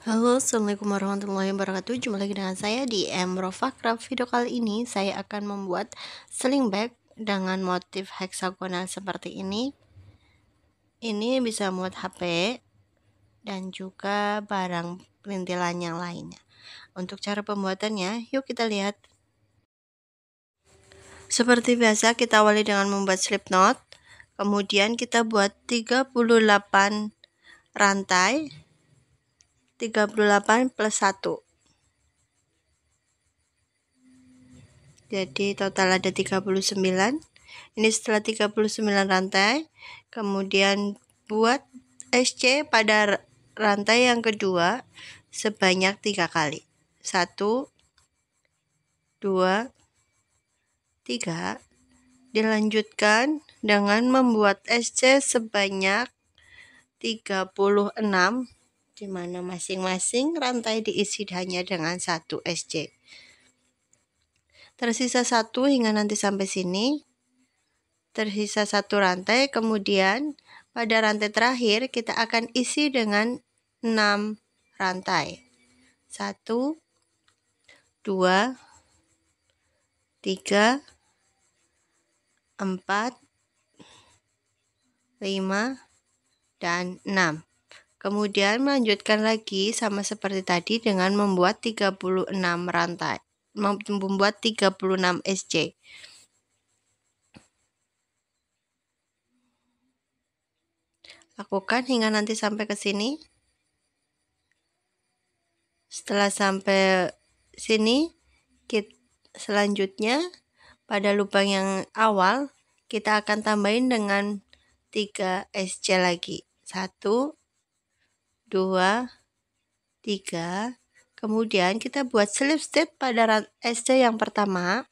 Halo, Assalamualaikum warahmatullahi wabarakatuh Jumpa lagi dengan saya di Emro Video kali ini saya akan membuat sling bag dengan motif heksagonal seperti ini Ini bisa muat HP dan juga barang perintilan yang lainnya Untuk cara pembuatannya, yuk kita lihat Seperti biasa, kita awali dengan membuat slip knot Kemudian kita buat 38 rantai 38 plus 1. Jadi total ada 39. Ini setelah 39 rantai, kemudian buat SC pada rantai yang kedua sebanyak tiga kali. 1 2 3 Dilanjutkan dengan membuat SC sebanyak 36 di mana masing-masing rantai diisi hanya dengan satu SC. Tersisa satu hingga nanti sampai sini. Tersisa satu rantai, kemudian pada rantai terakhir kita akan isi dengan 6 rantai. 1 2 3 4 5 dan 6. Kemudian melanjutkan lagi sama seperti tadi dengan membuat 36 rantai membuat 36 SC. Lakukan hingga nanti sampai ke sini. Setelah sampai sini, kita selanjutnya pada lubang yang awal kita akan tambahin dengan 3 SC lagi. 1 2, 3. Kemudian kita buat slip stitch pada SC yang pertama.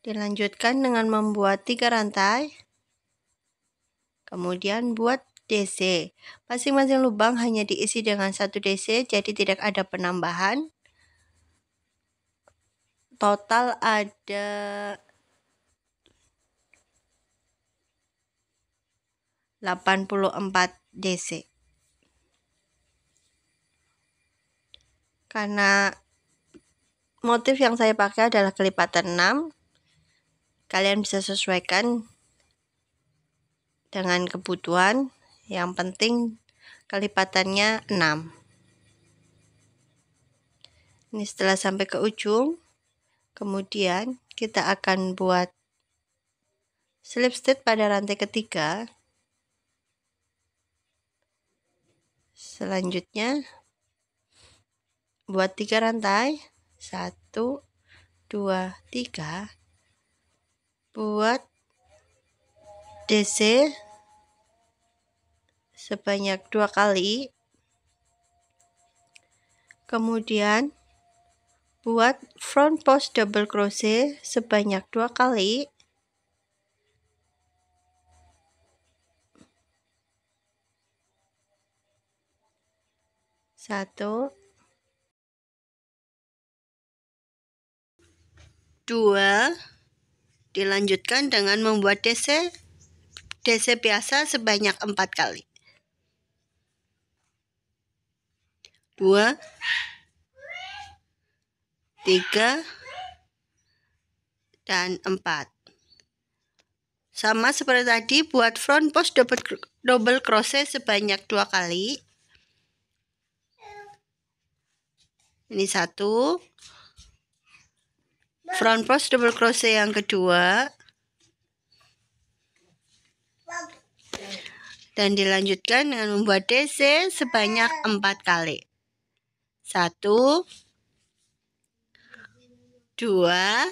Dilanjutkan dengan membuat 3 rantai. Kemudian buat DC. Masing-masing lubang hanya diisi dengan 1 DC, jadi tidak ada penambahan. Total ada 84 DC. Karena motif yang saya pakai adalah kelipatan 6. Kalian bisa sesuaikan dengan kebutuhan. Yang penting kelipatannya 6. Ini setelah sampai ke ujung, kemudian kita akan buat slip stitch pada rantai ketiga Selanjutnya buat tiga rantai. Satu, dua, tiga. Buat DC sebanyak dua kali. Kemudian buat front post double crochet sebanyak dua kali. Satu, dua, dilanjutkan dengan membuat DC DC biasa sebanyak empat kali. Dua, tiga, dan empat. Sama seperti tadi, buat front post double, double crochet sebanyak dua kali. ini satu front post double crochet yang kedua dan dilanjutkan dengan membuat DC sebanyak empat kali satu dua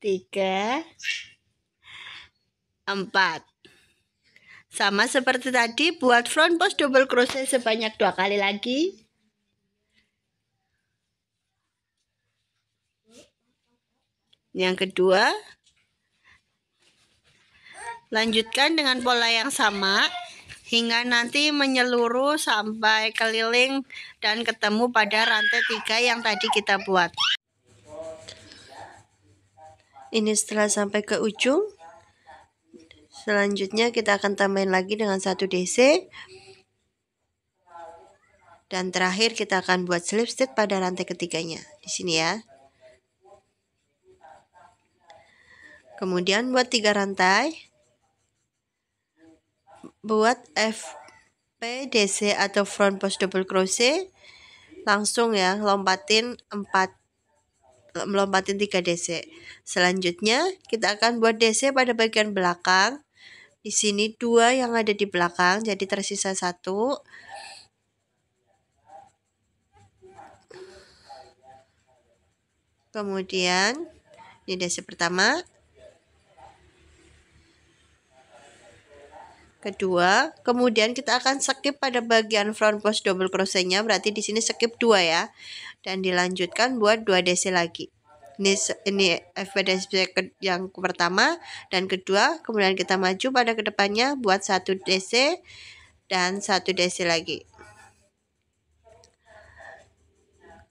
tiga empat sama seperti tadi, buat front post double crochet sebanyak dua kali lagi. Yang kedua, lanjutkan dengan pola yang sama hingga nanti menyeluruh sampai keliling dan ketemu pada rantai tiga yang tadi kita buat. Ini setelah sampai ke ujung, Selanjutnya kita akan tambahin lagi dengan satu DC. Dan terakhir kita akan buat slip stitch pada rantai ketiganya. Di sini ya. Kemudian buat tiga rantai. Buat fpdc atau front post double crochet. Langsung ya, lompatin 4 melompatin 3 DC. Selanjutnya, kita akan buat DC pada bagian belakang di sini dua yang ada di belakang, jadi tersisa satu. Kemudian, ini dasi pertama. Kedua, kemudian kita akan skip pada bagian front post double crochetnya, berarti di sini skip dua ya. Dan dilanjutkan buat dua desi lagi ini ini evidence yang pertama dan kedua kemudian kita maju pada kedepannya buat satu DC dan satu DC lagi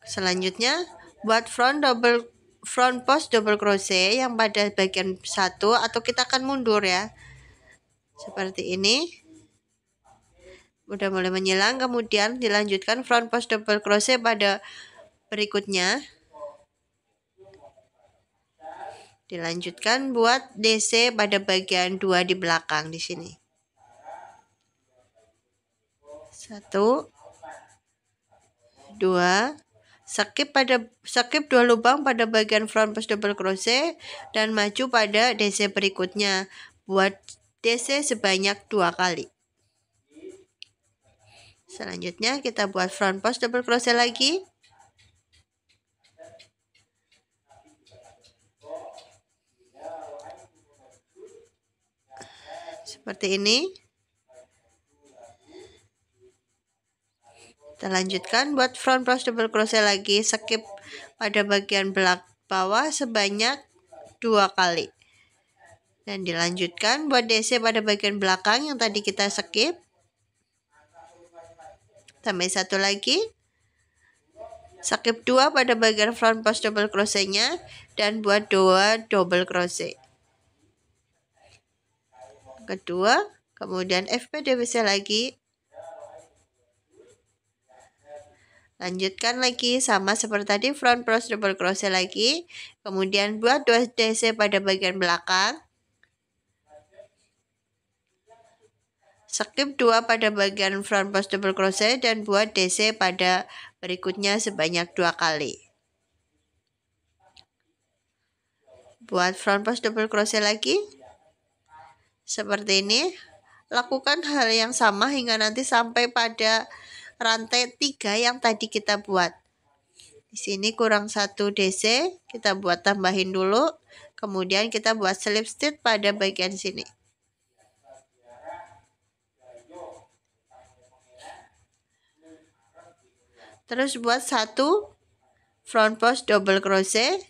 selanjutnya buat front double front post double crochet yang pada bagian satu atau kita akan mundur ya seperti ini udah mulai menyilang kemudian dilanjutkan front post double crochet pada berikutnya Dilanjutkan buat DC pada bagian 2 di belakang di sini. 1 2 skip pada skip dua lubang pada bagian front post double crochet dan maju pada DC berikutnya. Buat DC sebanyak dua kali. Selanjutnya kita buat front post double crochet lagi. seperti ini kita lanjutkan buat front plus double crochet lagi skip pada bagian belak bawah sebanyak dua kali dan dilanjutkan buat DC pada bagian belakang yang tadi kita skip tambah satu lagi skip dua pada bagian front post double crochetnya dan buat dua double crochet kedua, kemudian FPDBC lagi. Lanjutkan lagi sama seperti tadi front cross double crochet lagi. Kemudian buat 2 DC pada bagian belakang. Skip 2 pada bagian front post double crochet dan buat DC pada berikutnya sebanyak dua kali. Buat front post double crochet lagi. Seperti ini, lakukan hal yang sama hingga nanti sampai pada rantai 3 yang tadi kita buat. Di sini kurang satu DC, kita buat tambahin dulu. Kemudian kita buat slip stitch pada bagian sini. Terus buat satu front post double crochet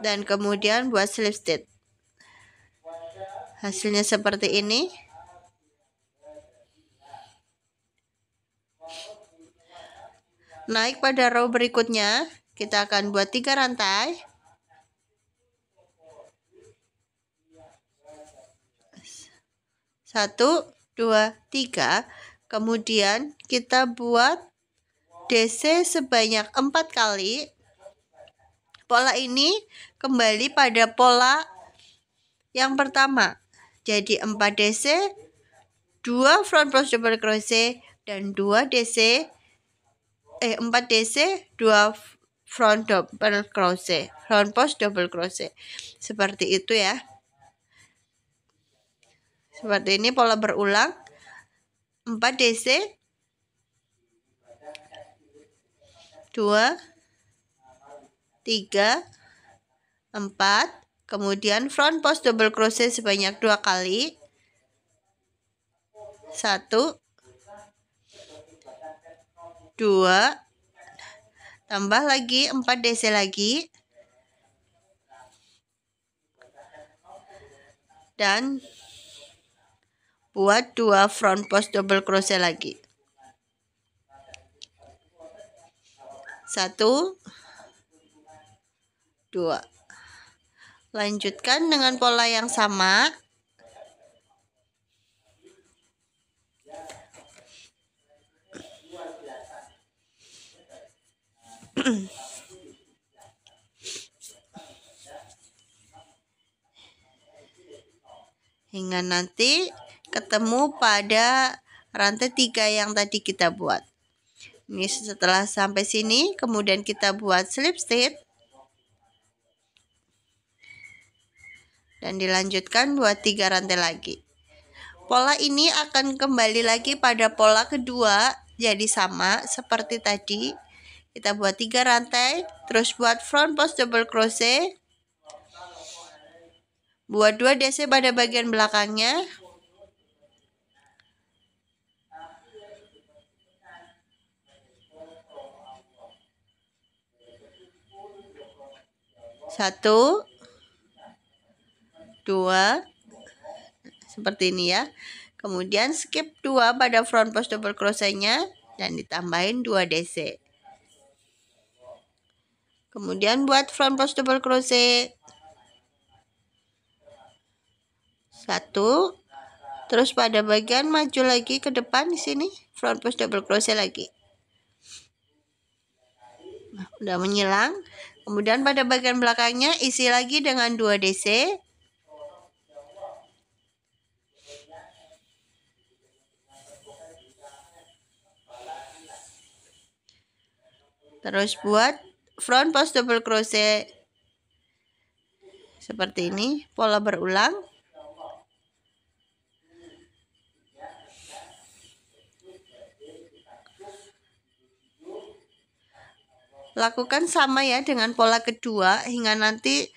dan kemudian buat slip stitch hasilnya seperti ini naik pada row berikutnya kita akan buat tiga rantai satu dua tiga kemudian kita buat DC sebanyak empat kali pola ini kembali pada pola yang pertama jadi 4 DC, 2 front post double crochet dan 2 DC eh 4 DC, 2 front double crochet, front post double crochet. Seperti itu ya. Seperti ini pola berulang. 4 DC 2 3 4 Kemudian front post double crochet sebanyak dua kali. Satu, dua, tambah lagi empat DC lagi. Dan buat dua front post double crochet lagi. Satu, dua. Lanjutkan dengan pola yang sama. Hingga nanti ketemu pada rantai tiga yang tadi kita buat. Ini setelah sampai sini, kemudian kita buat slip stitch. dan dilanjutkan buat tiga rantai lagi. Pola ini akan kembali lagi pada pola kedua, jadi sama seperti tadi. Kita buat tiga rantai, terus buat front post double crochet. Buat dua DC pada bagian belakangnya. Satu, 2 seperti ini ya. Kemudian skip 2 pada front post double crochetnya dan ditambahin 2 DC. Kemudian buat front post double crochet 1 terus pada bagian maju lagi ke depan di sini front post double crochet lagi. Nah, udah menyilang. Kemudian pada bagian belakangnya isi lagi dengan 2 DC terus buat front post double crochet seperti ini pola berulang lakukan sama ya dengan pola kedua hingga nanti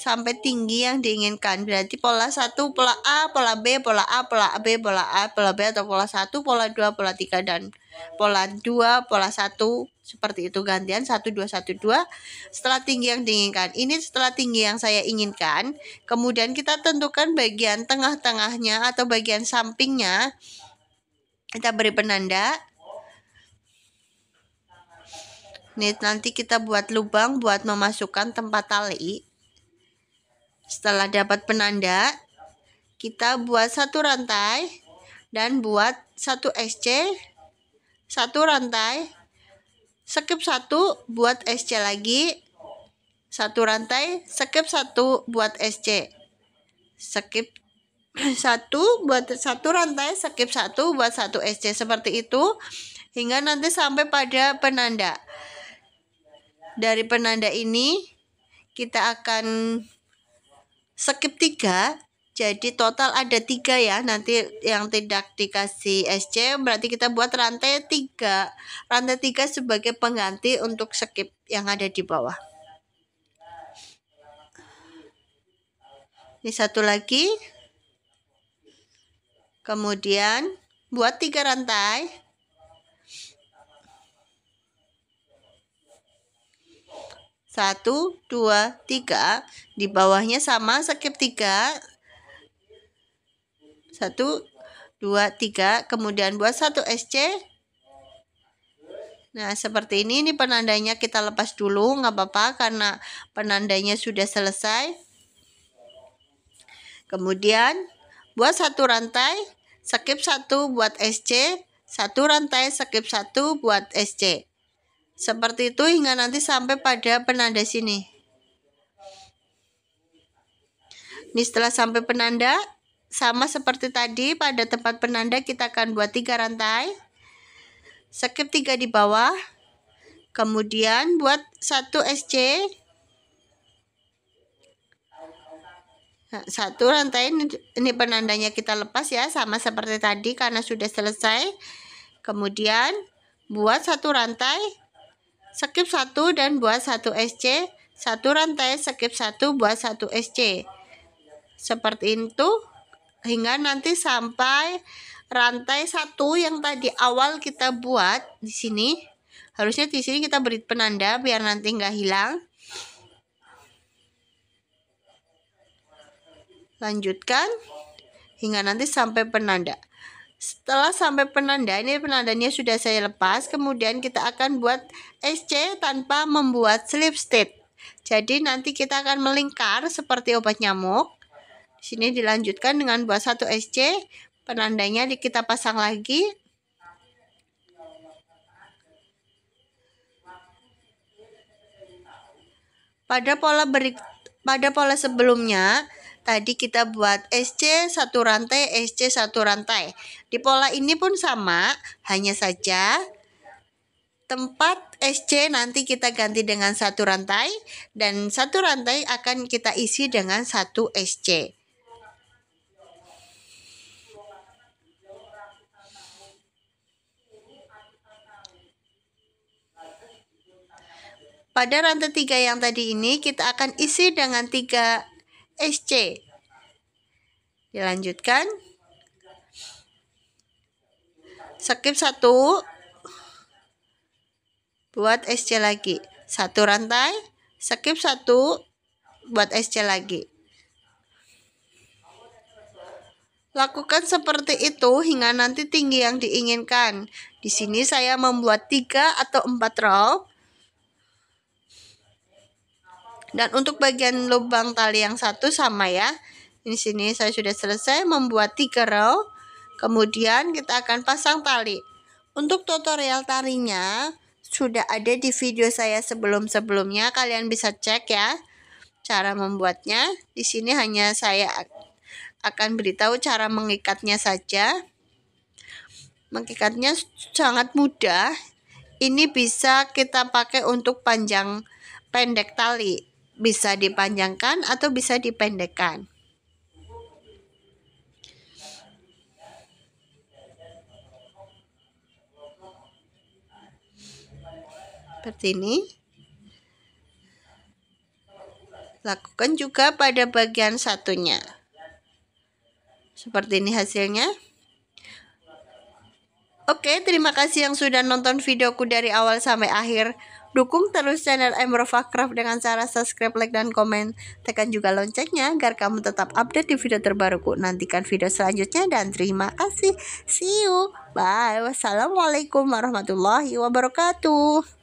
sampai tinggi yang diinginkan. Berarti pola 1, pola A, pola B, pola A, pola B, pola A, pola B atau pola 1, pola 2, pola 3 dan pola 2, pola 1 seperti itu gantian 1 2 1 2 setelah tinggi yang diinginkan. Ini setelah tinggi yang saya inginkan, kemudian kita tentukan bagian tengah-tengahnya atau bagian sampingnya. Kita beri penanda Nih, nanti kita buat lubang buat memasukkan tempat tali. Setelah dapat penanda, kita buat satu rantai dan buat satu SC, satu rantai, skip satu buat SC lagi, satu rantai, skip satu buat SC, skip satu buat satu rantai, skip satu buat satu SC seperti itu hingga nanti sampai pada penanda. Dari penanda ini kita akan skip tiga, jadi total ada tiga ya nanti yang tidak dikasih SC berarti kita buat rantai tiga rantai tiga sebagai pengganti untuk skip yang ada di bawah ini satu lagi kemudian buat tiga rantai 1, 2, 3. Di bawahnya sama, skip 3. 1, 2, 3. Kemudian buat 1 SC. Nah, seperti ini. Ini penandanya kita lepas dulu. Nggak apa-apa karena penandanya sudah selesai. Kemudian buat 1 rantai, skip 1 buat SC. 1 rantai, skip 1 buat SC. Seperti itu hingga nanti sampai pada penanda sini. Ini setelah sampai penanda, sama seperti tadi pada tempat penanda kita akan buat tiga rantai. Skip tiga di bawah. Kemudian buat satu SC. Nah, satu rantai ini penandanya kita lepas ya sama seperti tadi karena sudah selesai. Kemudian buat satu rantai skip 1 dan buat 1 SC, 1 rantai skip 1 buat 1 SC. Seperti itu hingga nanti sampai rantai satu yang tadi awal kita buat di sini harusnya di sini kita beri penanda biar nanti nggak hilang lanjutkan hingga nanti sampai penanda setelah sampai penanda, ini penandanya sudah saya lepas. Kemudian kita akan buat SC tanpa membuat slip stitch Jadi nanti kita akan melingkar seperti obat nyamuk. Di sini dilanjutkan dengan buat satu SC. Penandanya kita pasang lagi. Pada pola berikut pada pola sebelumnya, Tadi kita buat SC satu rantai, SC satu rantai. Di pola ini pun sama, hanya saja tempat SC nanti kita ganti dengan satu rantai dan satu rantai akan kita isi dengan satu SC. Pada rantai 3 yang tadi ini kita akan isi dengan 3 SC. Dilanjutkan. Skip satu. Buat SC lagi. Satu rantai. Skip satu. Buat SC lagi. Lakukan seperti itu hingga nanti tinggi yang diinginkan. Di sini saya membuat tiga atau empat row dan untuk bagian lubang tali yang satu sama ya. Di sini saya sudah selesai membuat tiga row. Kemudian kita akan pasang tali. Untuk tutorial tarinya sudah ada di video saya sebelum-sebelumnya. Kalian bisa cek ya cara membuatnya. Di sini hanya saya akan beritahu cara mengikatnya saja. Mengikatnya sangat mudah. Ini bisa kita pakai untuk panjang pendek tali bisa dipanjangkan atau bisa dipendekkan. Seperti ini. Lakukan juga pada bagian satunya. Seperti ini hasilnya. Oke, terima kasih yang sudah nonton videoku dari awal sampai akhir. Dukung terus channel Emro Craft dengan cara subscribe, like, dan komen. Tekan juga loncengnya agar kamu tetap update di video terbaruku. Nantikan video selanjutnya dan terima kasih. See you. Bye. Wassalamualaikum warahmatullahi wabarakatuh.